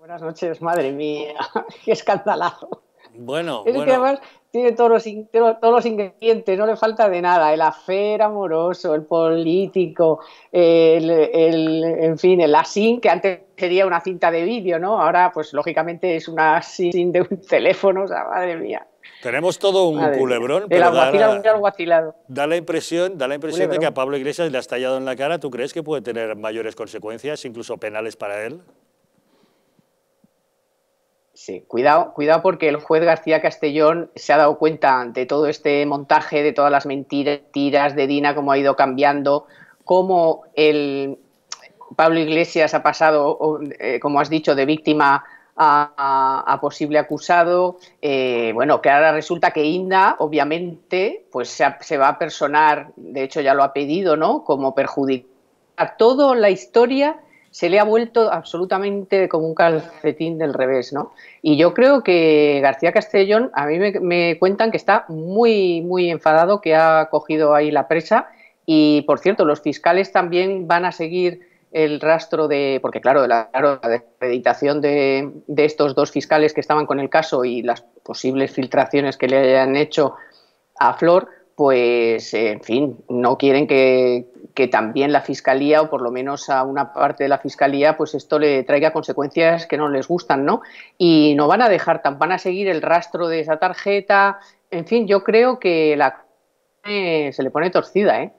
Buenas noches, madre mía, qué escandalazo. Bueno, es que además tiene todos los, todos los ingredientes, no le falta de nada. El afer amoroso, el político, el, en fin, el asín, que antes sería una cinta de vídeo, ¿no? Ahora, pues lógicamente es una asín de un teléfono, o sea, madre mía. Tenemos todo un culebrón, pero el aguacilado, da, aguacilado. da la impresión, da la impresión de que a Pablo Iglesias le ha estallado en la cara. ¿Tú crees que puede tener mayores consecuencias, incluso penales para él? Sí, cuidado, cuidado porque el juez García Castellón se ha dado cuenta de todo este montaje, de todas las mentiras de Dina, cómo ha ido cambiando, cómo el Pablo Iglesias ha pasado, eh, como has dicho, de víctima a, posible acusado. Eh, bueno, que ahora resulta que Inda, obviamente, pues se, va a personar, de hecho ya lo ha pedido, ¿no? Como perjudicar. Toda la historia se le ha vuelto absolutamente como un calcetín del revés, ¿no? Y yo creo que García Castellón, a mí me, cuentan que está muy, muy enfadado, que ha cogido ahí la presa y, por cierto, los fiscales también van a seguir el rastro de, porque claro, la, la de, de, estos dos fiscales que estaban con el caso y las posibles filtraciones que le hayan hecho a Flor, pues, en fin, no quieren que, también la fiscalía, o por lo menos a una parte de la fiscalía, pues esto le traiga consecuencias que no les gustan, ¿no? Y no van a dejar, van a seguir el rastro de esa tarjeta. En fin, yo creo que la se le pone torcida, ¿eh?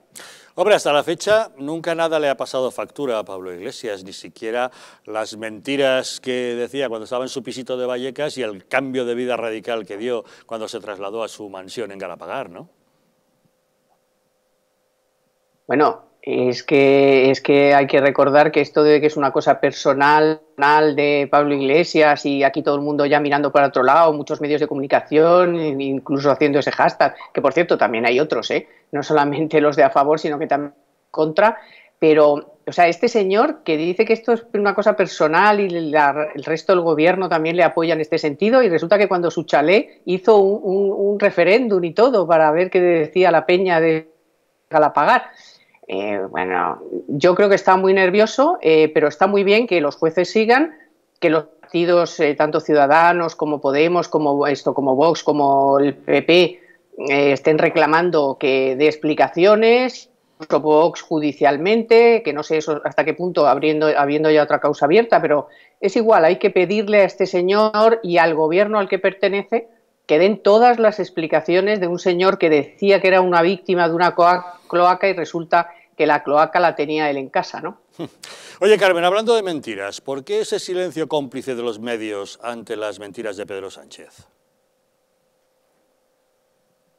Hombre, hasta la fecha nunca nada le ha pasado factura a Pablo Iglesias, ni siquiera las mentiras que decía cuando estaba en su pisito de Vallecas y el cambio de vida radical que dio cuando se trasladó a su mansión en Galapagar, ¿no? Bueno, es que, es que hay que recordar que esto de que es una cosa personal de Pablo Iglesias y aquí todo el mundo ya mirando para otro lado, muchos medios de comunicación, incluso haciendo ese hashtag, que por cierto también hay otros, ¿eh? no solamente los de a favor, sino que también contra, pero, o sea, este señor que dice que esto es una cosa personal y el resto del gobierno también le apoya en este sentido, y resulta que cuando su chalet hizo un, un referéndum y todo para ver qué decía la peña de a pagar. Eh, bueno, yo creo que está muy nervioso, eh, pero está muy bien que los jueces sigan, que los partidos, eh, tanto Ciudadanos como Podemos, como esto, como Vox, como el PP, estén reclamando que dé explicaciones, Vox judicialmente, que no sé eso hasta qué punto, abriendo, habiendo ya otra causa abierta, pero es igual, hay que pedirle a este señor y al gobierno al que pertenece que den todas las explicaciones de un señor que decía que era una víctima de una coacción cloaca y resulta que la cloaca la tenía él en casa, ¿no? Oye, Carmen, hablando de mentiras, ¿por qué ese silencio cómplice de los medios ante las mentiras de Pedro Sánchez?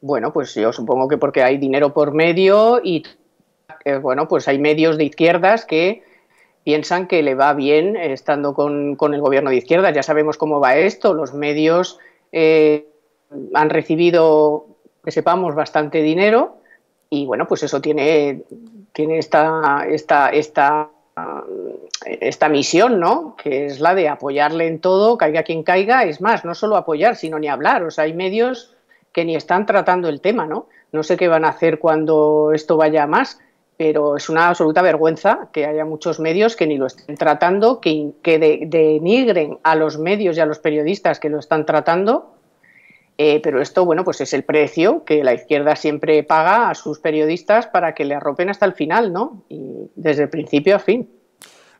Bueno, pues yo supongo que porque hay dinero por medio y, eh, bueno, pues hay medios de izquierdas que piensan que le va bien estando con, el gobierno de izquierdas. Ya sabemos cómo va esto. Los medios eh, han recibido, que sepamos, bastante dinero y bueno, pues eso tiene, tiene esta, esta, misión, ¿no? Que es la de apoyarle en todo, caiga quien caiga, es más, no solo apoyar, sino ni hablar. O sea, hay medios que ni están tratando el tema, ¿no? No sé qué van a hacer cuando esto vaya más, pero es una absoluta vergüenza que haya muchos medios que ni lo estén tratando, que, que denigren a los medios y a los periodistas que lo están tratando eh, pero esto, bueno, pues es el precio que la izquierda siempre paga a sus periodistas para que le arropen hasta el final, ¿no? Y desde el principio a fin.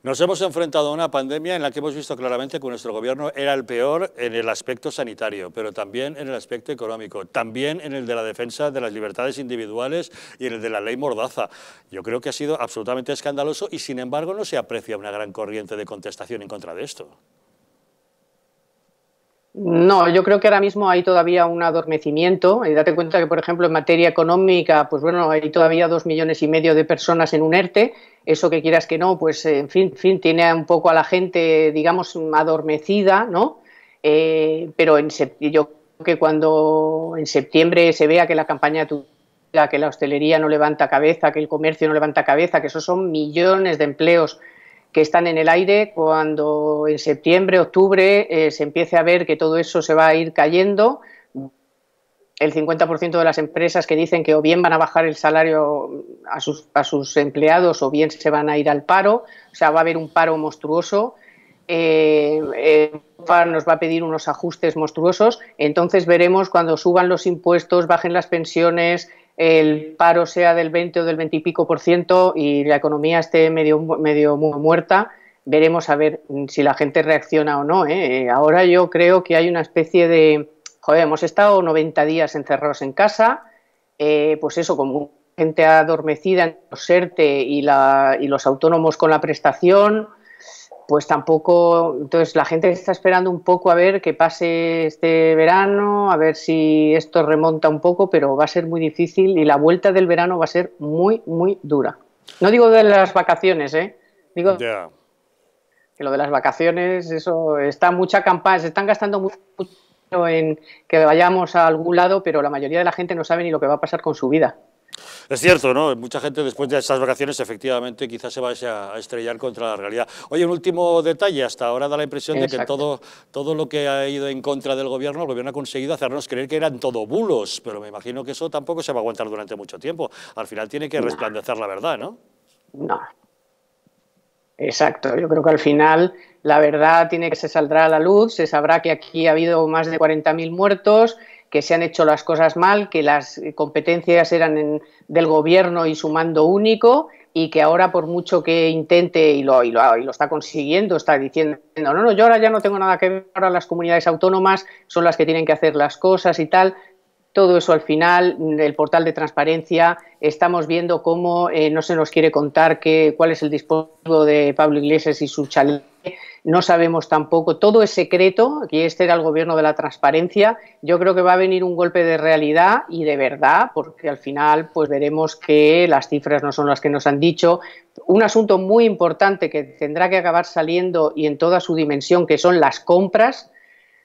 Nos hemos enfrentado a una pandemia en la que hemos visto claramente que nuestro gobierno era el peor en el aspecto sanitario, pero también en el aspecto económico, también en el de la defensa de las libertades individuales y en el de la ley mordaza. Yo creo que ha sido absolutamente escandaloso y sin embargo no se aprecia una gran corriente de contestación en contra de esto. No, yo creo que ahora mismo hay todavía un adormecimiento. Y date cuenta que, por ejemplo, en materia económica, pues bueno, hay todavía dos millones y medio de personas en un ERTE. Eso que quieras que no, pues eh, en fin, fin tiene un poco a la gente, digamos, adormecida, ¿no? Eh, pero en yo creo que cuando en septiembre se vea que la campaña que la hostelería no levanta cabeza, que el comercio no levanta cabeza, que esos son millones de empleos que están en el aire cuando en septiembre, octubre eh, se empiece a ver que todo eso se va a ir cayendo. El 50% de las empresas que dicen que o bien van a bajar el salario a sus, empleados o bien se van a ir al paro, o sea, va a haber un paro monstruoso. Eh, eh, nos va a pedir unos ajustes monstruosos, entonces veremos cuando suban los impuestos, bajen las pensiones, el paro sea del 20 o del 20 y pico por ciento y la economía esté medio, medio muerta, veremos a ver si la gente reacciona o no. ¿eh? Ahora yo creo que hay una especie de, joder, hemos estado 90 días encerrados en casa, eh, pues eso, como gente adormecida en los ERTE y, y los autónomos con la prestación, pues tampoco, entonces la gente está esperando un poco a ver qué pase este verano, a ver si esto remonta un poco, pero va a ser muy difícil y la vuelta del verano va a ser muy, muy dura. No digo de las vacaciones, ¿eh? Digo que lo de las vacaciones, eso está mucha campaña, se están gastando mucho en que vayamos a algún lado, pero la mayoría de la gente no sabe ni lo que va a pasar con su vida. Es cierto, ¿no? Mucha gente después de esas vacaciones efectivamente quizás se vaya a estrellar contra la realidad. Oye, un último detalle, hasta ahora da la impresión de que todo, todo lo que ha ido en contra del gobierno, el gobierno ha conseguido hacernos creer que eran todo bulos, pero me imagino que eso tampoco se va a aguantar durante mucho tiempo. Al final tiene que resplandecer la verdad, ¿no? No. Exacto, yo creo que al final la verdad tiene que se saldrá a la luz, se sabrá que aquí ha habido más de 40.000 muertos, que se han hecho las cosas mal, que las competencias eran del gobierno y su mando único y que ahora por mucho que intente y lo, y lo, y lo está consiguiendo, está diciendo, no, no, yo ahora ya no tengo nada que ver, ahora las comunidades autónomas son las que tienen que hacer las cosas y tal, todo eso al final, el portal de transparencia, estamos viendo cómo eh, no se nos quiere contar que, cuál es el dispositivo de Pablo Iglesias y su chaleco no sabemos tampoco, todo es secreto, aquí este era el gobierno de la transparencia, yo creo que va a venir un golpe de realidad y de verdad, porque al final pues veremos que las cifras no son las que nos han dicho. Un asunto muy importante que tendrá que acabar saliendo y en toda su dimensión, que son las compras,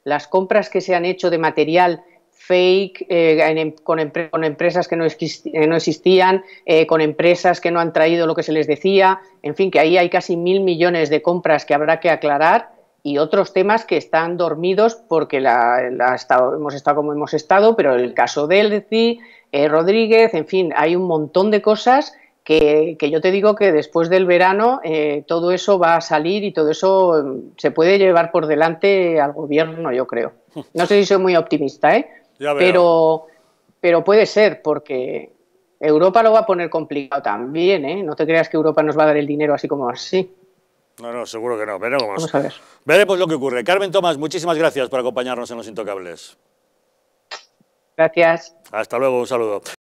las compras que se han hecho de material fake, eh, em, con, empresas que no, eh, existían, eh, con empresas que no han traído lo que se les decía, en fin, que ahí hay casi mil millones de compras que habrá que aclarar y otros temas que están dormidos porque la, hemos estado como hemos estado, pero el caso de Elci, Rodríguez, en fin, hay un montón de cosas que, que yo te digo que después del verano todo eso va a salir y todo eso mm, se puede llevar por delante al gobierno, yo creo. No sé si soy muy optimista, ¿eh? Pero, pero puede ser, porque Europa lo va a poner complicado también, ¿eh? No te creas que Europa nos va a dar el dinero así como así. No, no, seguro que no. Veremos. Vamos a ver. Veremos lo que ocurre. Carmen Tomás, muchísimas gracias por acompañarnos en Los Intocables. Gracias. Hasta luego, un saludo.